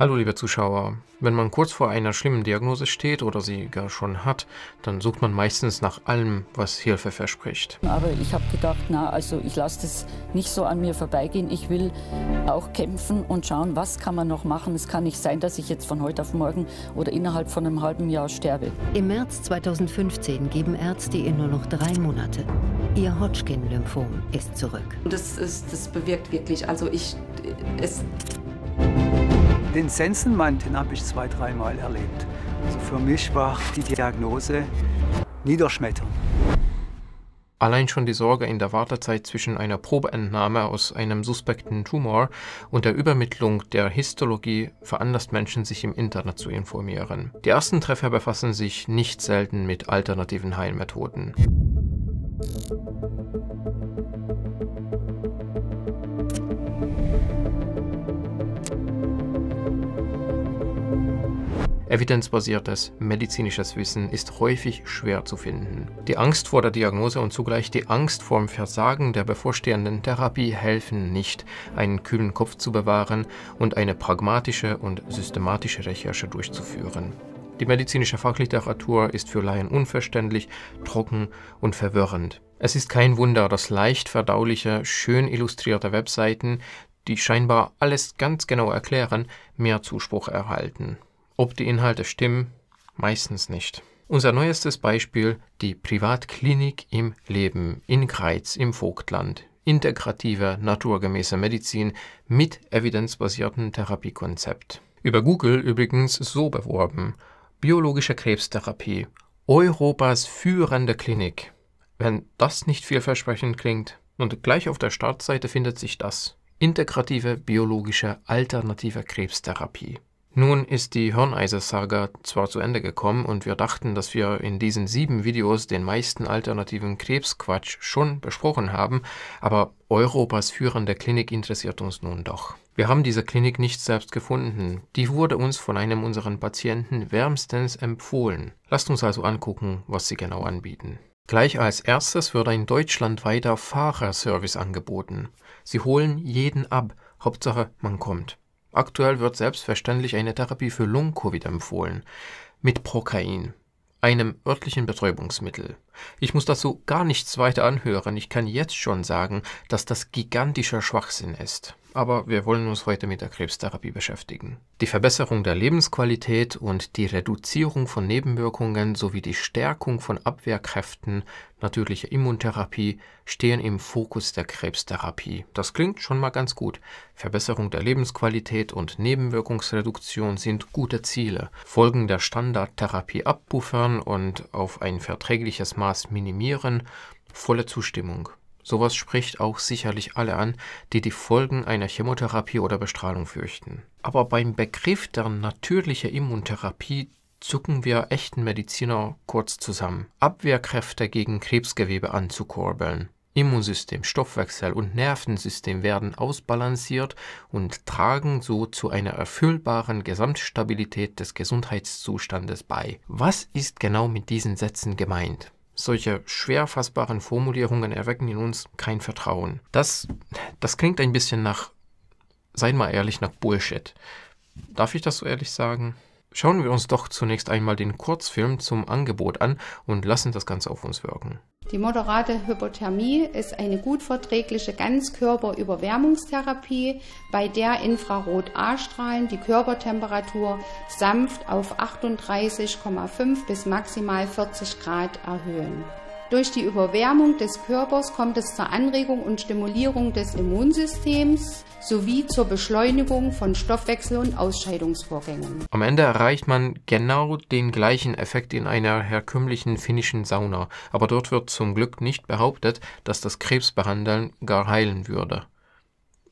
Hallo liebe Zuschauer, wenn man kurz vor einer schlimmen Diagnose steht oder sie gar schon hat, dann sucht man meistens nach allem, was Hilfe verspricht. Aber ich habe gedacht, na also ich lasse das nicht so an mir vorbeigehen. Ich will auch kämpfen und schauen, was kann man noch machen. Es kann nicht sein, dass ich jetzt von heute auf morgen oder innerhalb von einem halben Jahr sterbe. Im März 2015 geben Ärzte ihr nur noch drei Monate. Ihr Hodgkin-Lymphom ist zurück. Das, ist, das bewirkt wirklich, also ich... Es den Sensenmann, den habe ich zwei, dreimal erlebt. Also für mich war die Diagnose niederschmettern. Allein schon die Sorge in der Wartezeit zwischen einer Probeentnahme aus einem suspekten Tumor und der Übermittlung der Histologie veranlasst Menschen, sich im Internet zu informieren. Die ersten Treffer befassen sich nicht selten mit alternativen Heilmethoden. Evidenzbasiertes medizinisches Wissen ist häufig schwer zu finden. Die Angst vor der Diagnose und zugleich die Angst vorm Versagen der bevorstehenden Therapie helfen nicht, einen kühlen Kopf zu bewahren und eine pragmatische und systematische Recherche durchzuführen. Die medizinische Fachliteratur ist für Laien unverständlich, trocken und verwirrend. Es ist kein Wunder, dass leicht verdauliche, schön illustrierte Webseiten, die scheinbar alles ganz genau erklären, mehr Zuspruch erhalten. Ob die Inhalte stimmen? Meistens nicht. Unser neuestes Beispiel, die Privatklinik im Leben in Greiz im Vogtland. Integrative, naturgemäße Medizin mit evidenzbasiertem Therapiekonzept. Über Google übrigens so beworben. Biologische Krebstherapie. Europas führende Klinik. Wenn das nicht vielversprechend klingt. Und gleich auf der Startseite findet sich das. Integrative biologische alternative Krebstherapie. Nun ist die hirneise zwar zu Ende gekommen und wir dachten, dass wir in diesen sieben Videos den meisten alternativen Krebsquatsch schon besprochen haben, aber Europas führende Klinik interessiert uns nun doch. Wir haben diese Klinik nicht selbst gefunden. Die wurde uns von einem unserer Patienten wärmstens empfohlen. Lasst uns also angucken, was sie genau anbieten. Gleich als erstes wird ein deutschlandweiter Fahrerservice angeboten. Sie holen jeden ab, Hauptsache man kommt. Aktuell wird selbstverständlich eine Therapie für Long-Covid empfohlen, mit Prokain, einem örtlichen Betäubungsmittel. Ich muss dazu gar nichts weiter anhören, ich kann jetzt schon sagen, dass das gigantischer Schwachsinn ist aber wir wollen uns heute mit der Krebstherapie beschäftigen. Die Verbesserung der Lebensqualität und die Reduzierung von Nebenwirkungen sowie die Stärkung von Abwehrkräften, natürlicher Immuntherapie stehen im Fokus der Krebstherapie. Das klingt schon mal ganz gut. Verbesserung der Lebensqualität und Nebenwirkungsreduktion sind gute Ziele. Folgen der Standardtherapie abbuffern und auf ein verträgliches Maß minimieren, volle Zustimmung. Sowas spricht auch sicherlich alle an, die die Folgen einer Chemotherapie oder Bestrahlung fürchten. Aber beim Begriff der natürlichen Immuntherapie zucken wir echten Mediziner kurz zusammen. Abwehrkräfte gegen Krebsgewebe anzukurbeln. Immunsystem, Stoffwechsel und Nervensystem werden ausbalanciert und tragen so zu einer erfüllbaren Gesamtstabilität des Gesundheitszustandes bei. Was ist genau mit diesen Sätzen gemeint? Solche schwer fassbaren Formulierungen erwecken in uns kein Vertrauen. Das, das klingt ein bisschen nach, seien mal ehrlich, nach Bullshit. Darf ich das so ehrlich sagen? Schauen wir uns doch zunächst einmal den Kurzfilm zum Angebot an und lassen das Ganze auf uns wirken. Die moderate Hypothermie ist eine gut verträgliche Ganzkörperüberwärmungstherapie, bei der Infrarot-A-Strahlen die Körpertemperatur sanft auf 38,5 bis maximal 40 Grad erhöhen. Durch die Überwärmung des Körpers kommt es zur Anregung und Stimulierung des Immunsystems sowie zur Beschleunigung von Stoffwechsel- und Ausscheidungsvorgängen. Am Ende erreicht man genau den gleichen Effekt in einer herkömmlichen finnischen Sauna, aber dort wird zum Glück nicht behauptet, dass das Krebsbehandeln gar heilen würde.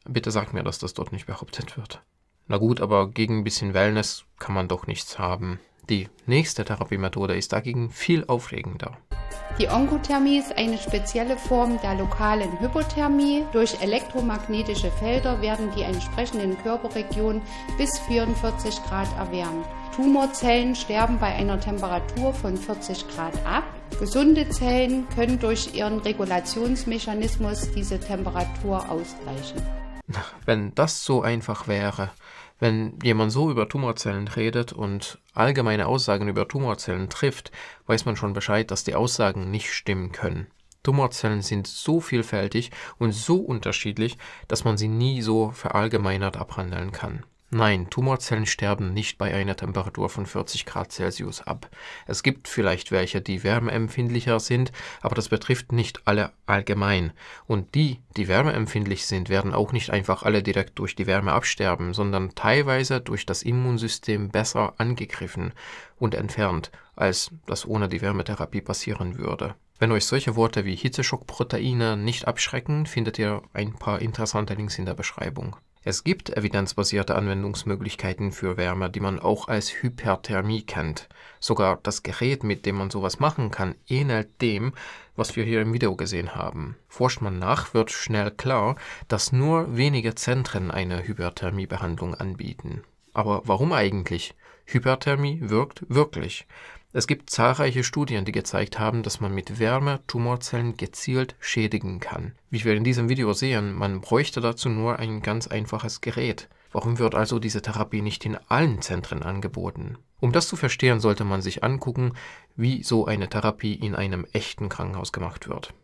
Bitte sag mir, dass das dort nicht behauptet wird. Na gut, aber gegen ein bisschen Wellness kann man doch nichts haben. Die nächste Therapiemethode ist dagegen viel aufregender. Die Onkothermie ist eine spezielle Form der lokalen Hypothermie. Durch elektromagnetische Felder werden die entsprechenden Körperregionen bis 44 Grad erwärmt. Tumorzellen sterben bei einer Temperatur von 40 Grad ab. Gesunde Zellen können durch ihren Regulationsmechanismus diese Temperatur ausgleichen. Wenn das so einfach wäre, wenn jemand so über Tumorzellen redet und allgemeine Aussagen über Tumorzellen trifft, weiß man schon Bescheid, dass die Aussagen nicht stimmen können. Tumorzellen sind so vielfältig und so unterschiedlich, dass man sie nie so verallgemeinert abhandeln kann. Nein, Tumorzellen sterben nicht bei einer Temperatur von 40 Grad Celsius ab. Es gibt vielleicht welche, die wärmeempfindlicher sind, aber das betrifft nicht alle allgemein. Und die, die wärmeempfindlich sind, werden auch nicht einfach alle direkt durch die Wärme absterben, sondern teilweise durch das Immunsystem besser angegriffen und entfernt, als das ohne die Wärmetherapie passieren würde. Wenn euch solche Worte wie Hitzeschockproteine nicht abschrecken, findet ihr ein paar interessante Links in der Beschreibung. Es gibt evidenzbasierte Anwendungsmöglichkeiten für Wärme, die man auch als Hyperthermie kennt. Sogar das Gerät, mit dem man sowas machen kann, ähnelt dem, was wir hier im Video gesehen haben. Forscht man nach, wird schnell klar, dass nur wenige Zentren eine Hyperthermiebehandlung anbieten. Aber warum eigentlich? Hyperthermie wirkt wirklich. Es gibt zahlreiche Studien, die gezeigt haben, dass man mit Wärme Tumorzellen gezielt schädigen kann. Wie wir in diesem Video sehen, man bräuchte dazu nur ein ganz einfaches Gerät. Warum wird also diese Therapie nicht in allen Zentren angeboten? Um das zu verstehen, sollte man sich angucken, wie so eine Therapie in einem echten Krankenhaus gemacht wird.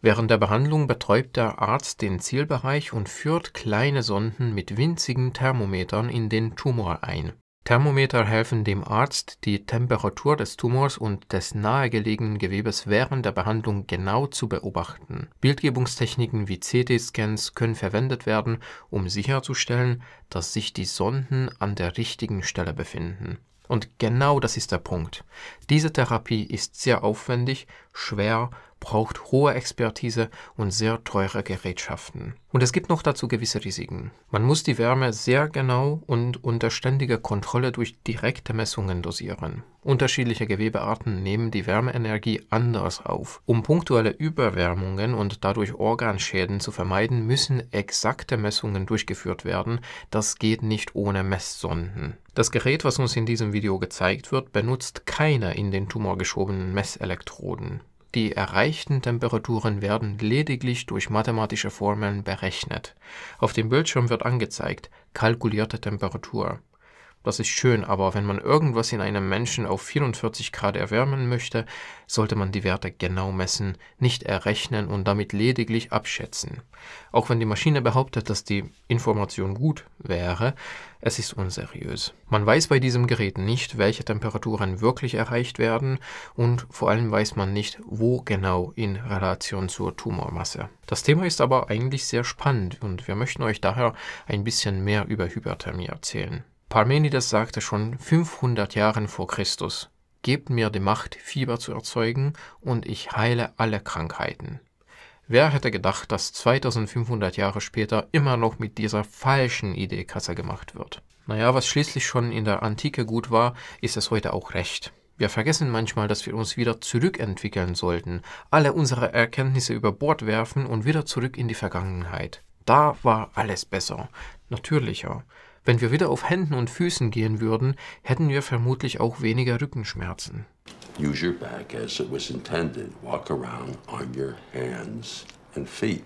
Während der Behandlung betäubt der Arzt den Zielbereich und führt kleine Sonden mit winzigen Thermometern in den Tumor ein. Thermometer helfen dem Arzt, die Temperatur des Tumors und des nahegelegenen Gewebes während der Behandlung genau zu beobachten. Bildgebungstechniken wie CT-Scans können verwendet werden, um sicherzustellen, dass sich die Sonden an der richtigen Stelle befinden. Und genau das ist der Punkt. Diese Therapie ist sehr aufwendig, schwer braucht hohe Expertise und sehr teure Gerätschaften. Und es gibt noch dazu gewisse Risiken. Man muss die Wärme sehr genau und unter ständiger Kontrolle durch direkte Messungen dosieren. Unterschiedliche Gewebearten nehmen die Wärmeenergie anders auf. Um punktuelle Überwärmungen und dadurch Organschäden zu vermeiden, müssen exakte Messungen durchgeführt werden. Das geht nicht ohne Messsonden. Das Gerät, was uns in diesem Video gezeigt wird, benutzt keine in den Tumor geschobenen Messelektroden. Die erreichten Temperaturen werden lediglich durch mathematische Formeln berechnet. Auf dem Bildschirm wird angezeigt: kalkulierte Temperatur das ist schön, aber wenn man irgendwas in einem Menschen auf 44 Grad erwärmen möchte, sollte man die Werte genau messen, nicht errechnen und damit lediglich abschätzen. Auch wenn die Maschine behauptet, dass die Information gut wäre, es ist unseriös. Man weiß bei diesem Gerät nicht, welche Temperaturen wirklich erreicht werden und vor allem weiß man nicht, wo genau in Relation zur Tumormasse. Das Thema ist aber eigentlich sehr spannend und wir möchten euch daher ein bisschen mehr über Hyperthermie erzählen. Parmenides sagte schon 500 Jahren vor Christus, Gebt mir die Macht, Fieber zu erzeugen, und ich heile alle Krankheiten. Wer hätte gedacht, dass 2500 Jahre später immer noch mit dieser falschen Idee Kasse gemacht wird? Naja, was schließlich schon in der Antike gut war, ist es heute auch recht. Wir vergessen manchmal, dass wir uns wieder zurückentwickeln sollten, alle unsere Erkenntnisse über Bord werfen und wieder zurück in die Vergangenheit. Da war alles besser, natürlicher. Wenn wir wieder auf Händen und Füßen gehen würden, hätten wir vermutlich auch weniger Rückenschmerzen. Use your back as it was intended. Walk around on your hands and feet.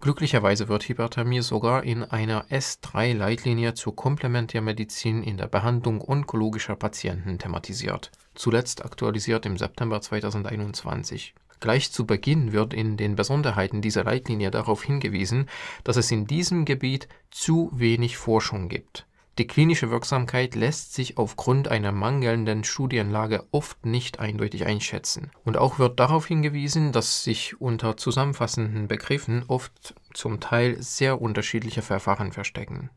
Glücklicherweise wird Hyperthermie sogar in einer S3-Leitlinie zur Komplementärmedizin in der Behandlung onkologischer Patienten thematisiert, zuletzt aktualisiert im September 2021. Gleich zu Beginn wird in den Besonderheiten dieser Leitlinie darauf hingewiesen, dass es in diesem Gebiet zu wenig Forschung gibt. Die klinische Wirksamkeit lässt sich aufgrund einer mangelnden Studienlage oft nicht eindeutig einschätzen. Und auch wird darauf hingewiesen, dass sich unter zusammenfassenden Begriffen oft zum Teil sehr unterschiedliche Verfahren verstecken.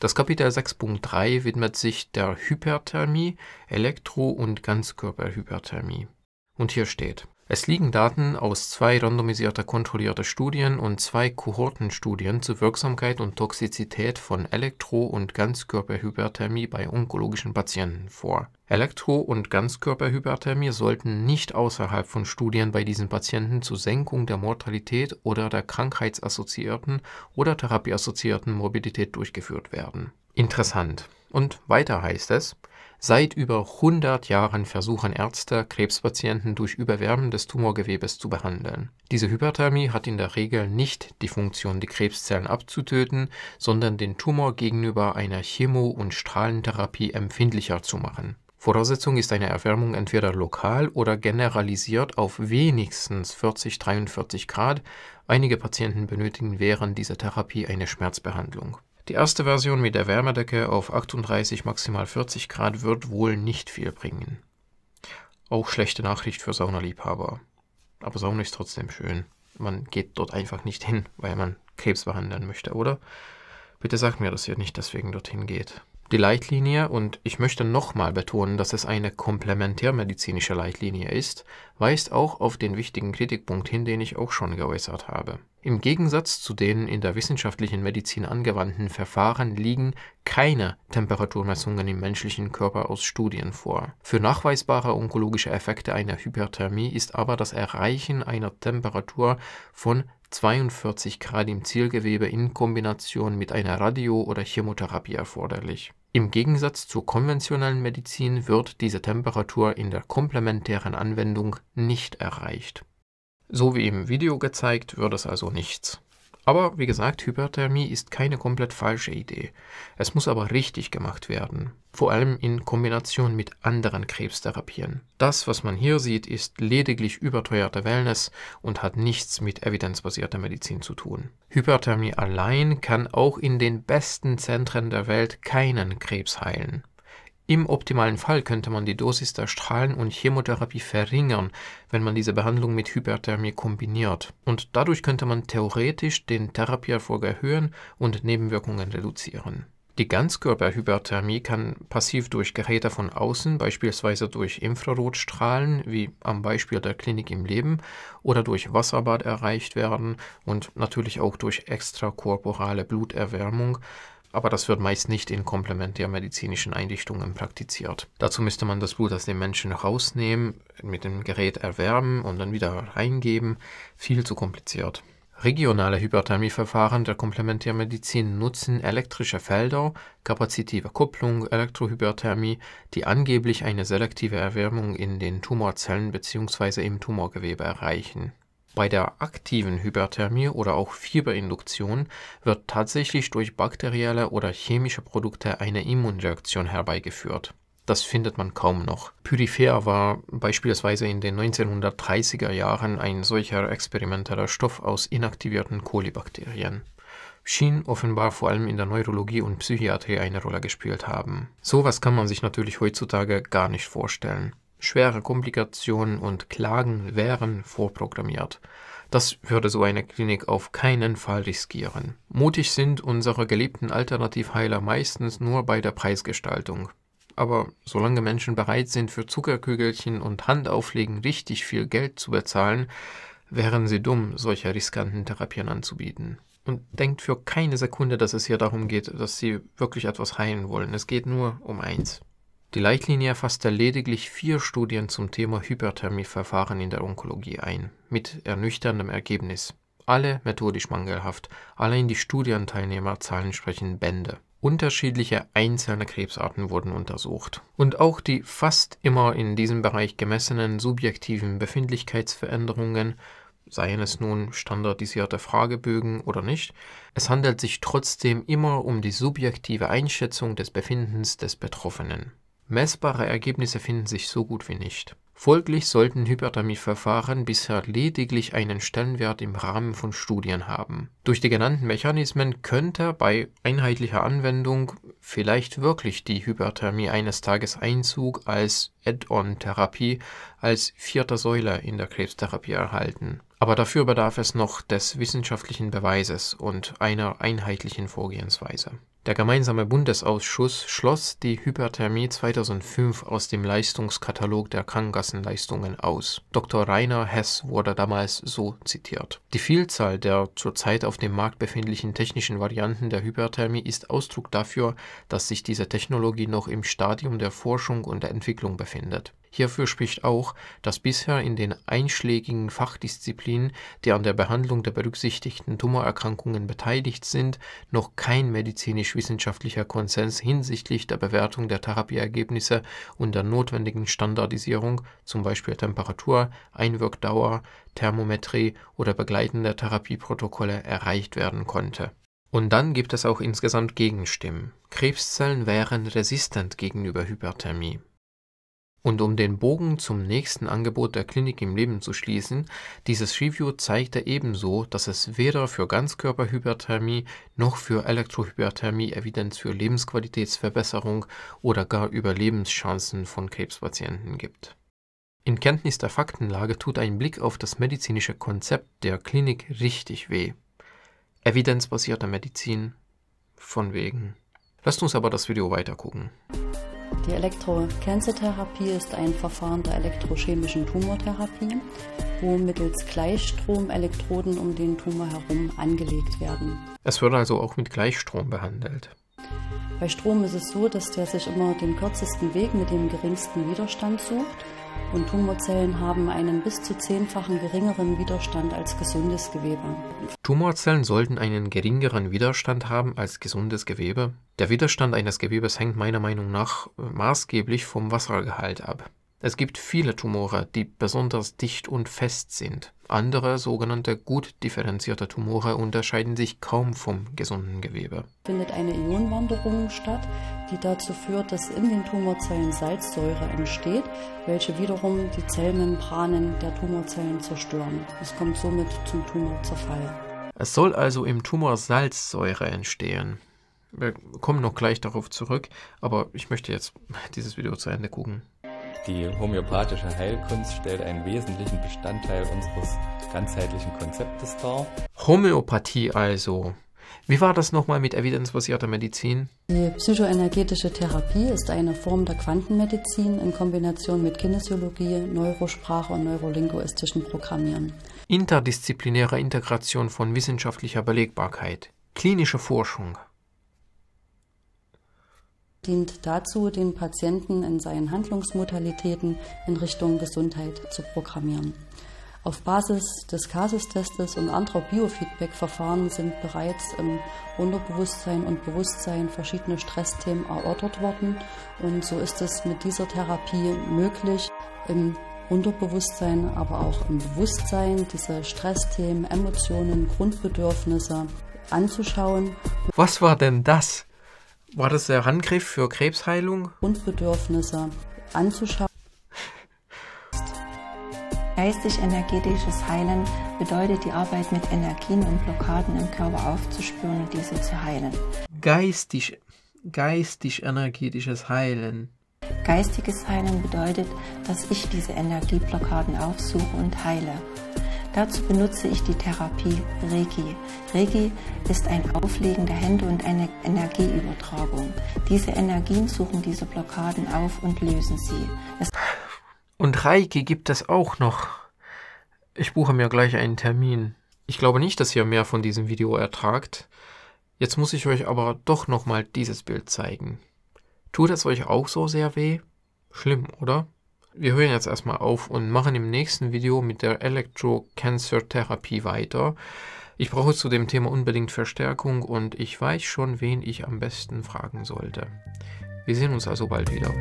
Das Kapitel 6.3 widmet sich der Hyperthermie, Elektro- und Ganzkörperhyperthermie. Und hier steht, es liegen Daten aus zwei randomisierter kontrollierter Studien und zwei Kohortenstudien zur Wirksamkeit und Toxizität von Elektro- und Ganzkörperhyperthermie bei onkologischen Patienten vor. Elektro- und Ganzkörperhyperthermie sollten nicht außerhalb von Studien bei diesen Patienten zur Senkung der Mortalität oder der krankheitsassoziierten oder therapieassoziierten Morbidität durchgeführt werden. Interessant. Und weiter heißt es, Seit über 100 Jahren versuchen Ärzte, Krebspatienten durch Überwärmen des Tumorgewebes zu behandeln. Diese Hyperthermie hat in der Regel nicht die Funktion, die Krebszellen abzutöten, sondern den Tumor gegenüber einer Chemo- und Strahlentherapie empfindlicher zu machen. Voraussetzung ist eine Erwärmung entweder lokal oder generalisiert auf wenigstens 40-43 Grad. Einige Patienten benötigen während dieser Therapie eine Schmerzbehandlung. Die erste Version mit der Wärmedecke auf 38 maximal 40 Grad wird wohl nicht viel bringen. Auch schlechte Nachricht für Saunaliebhaber. Aber Sauna ist trotzdem schön. Man geht dort einfach nicht hin, weil man Krebs behandeln möchte, oder? Bitte sagt mir, dass ihr nicht deswegen dorthin geht die Leitlinie und ich möchte nochmal betonen, dass es eine komplementärmedizinische Leitlinie ist, weist auch auf den wichtigen Kritikpunkt hin, den ich auch schon geäußert habe. Im Gegensatz zu den in der wissenschaftlichen Medizin angewandten Verfahren liegen keine Temperaturmessungen im menschlichen Körper aus Studien vor. Für nachweisbare onkologische Effekte einer Hyperthermie ist aber das Erreichen einer Temperatur von 42 Grad im Zielgewebe in Kombination mit einer Radio- oder Chemotherapie erforderlich. Im Gegensatz zur konventionellen Medizin wird diese Temperatur in der komplementären Anwendung nicht erreicht. So wie im Video gezeigt, wird es also nichts aber wie gesagt, Hyperthermie ist keine komplett falsche Idee. Es muss aber richtig gemacht werden, vor allem in Kombination mit anderen Krebstherapien. Das, was man hier sieht, ist lediglich überteuerte Wellness und hat nichts mit evidenzbasierter Medizin zu tun. Hyperthermie allein kann auch in den besten Zentren der Welt keinen Krebs heilen. Im optimalen Fall könnte man die Dosis der Strahlen- und Chemotherapie verringern, wenn man diese Behandlung mit Hyperthermie kombiniert. Und dadurch könnte man theoretisch den Therapieerfolg erhöhen und Nebenwirkungen reduzieren. Die Ganzkörperhyperthermie kann passiv durch Geräte von außen, beispielsweise durch Infrarotstrahlen, wie am Beispiel der Klinik im Leben, oder durch Wasserbad erreicht werden und natürlich auch durch extrakorporale Bluterwärmung, aber das wird meist nicht in komplementärmedizinischen Einrichtungen praktiziert. Dazu müsste man das Blut aus dem Menschen rausnehmen, mit dem Gerät erwärmen und dann wieder reingeben. Viel zu kompliziert. Regionale Hyperthermieverfahren der Komplementärmedizin nutzen elektrische Felder, kapazitive Kupplung, Elektrohyperthermie, die angeblich eine selektive Erwärmung in den Tumorzellen bzw. im Tumorgewebe erreichen. Bei der aktiven Hyperthermie oder auch Fieberinduktion wird tatsächlich durch bakterielle oder chemische Produkte eine Immunreaktion herbeigeführt. Das findet man kaum noch. Pyrifer war beispielsweise in den 1930er Jahren ein solcher experimenteller Stoff aus inaktivierten Kolibakterien schien offenbar vor allem in der Neurologie und Psychiatrie eine Rolle gespielt haben. Sowas kann man sich natürlich heutzutage gar nicht vorstellen. Schwere Komplikationen und Klagen wären vorprogrammiert. Das würde so eine Klinik auf keinen Fall riskieren. Mutig sind unsere geliebten Alternativheiler meistens nur bei der Preisgestaltung. Aber solange Menschen bereit sind, für Zuckerkügelchen und Handauflegen richtig viel Geld zu bezahlen, wären sie dumm, solche riskanten Therapien anzubieten. Und denkt für keine Sekunde, dass es hier darum geht, dass sie wirklich etwas heilen wollen. Es geht nur um eins. Die Leitlinie fasste lediglich vier Studien zum Thema Hyperthermieverfahren in der Onkologie ein, mit ernüchterndem Ergebnis. Alle methodisch mangelhaft, allein die Studienteilnehmer zahlen entsprechend Bände. Unterschiedliche einzelne Krebsarten wurden untersucht. Und auch die fast immer in diesem Bereich gemessenen subjektiven Befindlichkeitsveränderungen seien es nun standardisierte Fragebögen oder nicht, es handelt sich trotzdem immer um die subjektive Einschätzung des Befindens des Betroffenen. Messbare Ergebnisse finden sich so gut wie nicht. Folglich sollten Hyperthermieverfahren bisher lediglich einen Stellenwert im Rahmen von Studien haben. Durch die genannten Mechanismen könnte bei einheitlicher Anwendung vielleicht wirklich die Hyperthermie eines Tages Einzug als Add-on-Therapie, als vierte Säule in der Krebstherapie erhalten. Aber dafür bedarf es noch des wissenschaftlichen Beweises und einer einheitlichen Vorgehensweise. Der gemeinsame Bundesausschuss schloss die Hyperthermie 2005 aus dem Leistungskatalog der Krankenkassenleistungen aus. Dr. Rainer Hess wurde damals so zitiert. Die Vielzahl der zurzeit auf dem Markt befindlichen technischen Varianten der Hyperthermie ist Ausdruck dafür, dass sich diese Technologie noch im Stadium der Forschung und der Entwicklung befindet Hierfür spricht auch, dass bisher in den einschlägigen Fachdisziplinen, die an der Behandlung der berücksichtigten Tumorerkrankungen beteiligt sind, noch kein medizinisch-wissenschaftlicher Konsens hinsichtlich der Bewertung der Therapieergebnisse und der notwendigen Standardisierung zum Beispiel Temperatur, Einwirkdauer, Thermometrie oder begleitender Therapieprotokolle) erreicht werden konnte. Und dann gibt es auch insgesamt Gegenstimmen. Krebszellen wären resistent gegenüber Hyperthermie und um den Bogen zum nächsten Angebot der Klinik im Leben zu schließen, dieses Review zeigte ebenso, dass es weder für Ganzkörperhyperthermie noch für Elektrohyperthermie Evidenz für Lebensqualitätsverbesserung oder gar Überlebenschancen von Krebspatienten gibt. In Kenntnis der Faktenlage tut ein Blick auf das medizinische Konzept der Klinik richtig weh. Evidenzbasierte Medizin von wegen. Lasst uns aber das Video weitergucken. Die elektro Elektrocancer-Therapie ist ein Verfahren der elektrochemischen Tumortherapie, wo mittels Gleichstrom Elektroden um den Tumor herum angelegt werden. Es wird also auch mit Gleichstrom behandelt. Bei Strom ist es so, dass der sich immer den kürzesten Weg mit dem geringsten Widerstand sucht und Tumorzellen haben einen bis zu zehnfachen geringeren Widerstand als gesundes Gewebe. Tumorzellen sollten einen geringeren Widerstand haben als gesundes Gewebe. Der Widerstand eines Gewebes hängt meiner Meinung nach äh, maßgeblich vom Wassergehalt ab. Es gibt viele Tumore, die besonders dicht und fest sind. Andere sogenannte gut differenzierte Tumore unterscheiden sich kaum vom gesunden Gewebe. Findet eine Ionenwanderung statt, die dazu führt, dass in den Tumorzellen Salzsäure entsteht, welche wiederum die Zellmembranen der Tumorzellen zerstören. Es kommt somit zum Tumorzerfall. Es soll also im Tumor Salzsäure entstehen. Wir kommen noch gleich darauf zurück, aber ich möchte jetzt dieses Video zu Ende gucken. Die homöopathische Heilkunst stellt einen wesentlichen Bestandteil unseres ganzheitlichen Konzeptes dar. Homöopathie also. Wie war das nochmal mit evidenzbasierter Medizin? Die psychoenergetische Therapie ist eine Form der Quantenmedizin in Kombination mit Kinesiologie, Neurosprache und neurolinguistischen Programmieren. Interdisziplinäre Integration von wissenschaftlicher Belegbarkeit. Klinische Forschung dient dazu, den Patienten in seinen Handlungsmodalitäten in Richtung Gesundheit zu programmieren. Auf Basis des Casistestes und anderer Biofeedback-Verfahren sind bereits im Unterbewusstsein und Bewusstsein verschiedene Stressthemen erörtert worden. Und so ist es mit dieser Therapie möglich, im Unterbewusstsein, aber auch im Bewusstsein diese Stressthemen, Emotionen, Grundbedürfnisse anzuschauen. Was war denn das? War das der Handgriff für Krebsheilung? Grundbedürfnisse anzuschauen. Geistig-energetisches Heilen bedeutet die Arbeit mit Energien und Blockaden im Körper aufzuspüren und diese zu heilen. Geistig, geistig-energetisches Heilen. Geistiges Heilen bedeutet, dass ich diese Energieblockaden aufsuche und heile. Dazu benutze ich die Therapie Reiki. Reiki ist ein Auflegen der Hände und eine Energieübertragung. Diese Energien suchen diese Blockaden auf und lösen sie. Es und Reiki gibt es auch noch. Ich buche mir gleich einen Termin. Ich glaube nicht, dass ihr mehr von diesem Video ertragt. Jetzt muss ich euch aber doch nochmal dieses Bild zeigen. Tut es euch auch so sehr weh? Schlimm, oder? Wir hören jetzt erstmal auf und machen im nächsten Video mit der Elektro-Cancer-Therapie weiter. Ich brauche zu dem Thema unbedingt Verstärkung und ich weiß schon, wen ich am besten fragen sollte. Wir sehen uns also bald wieder.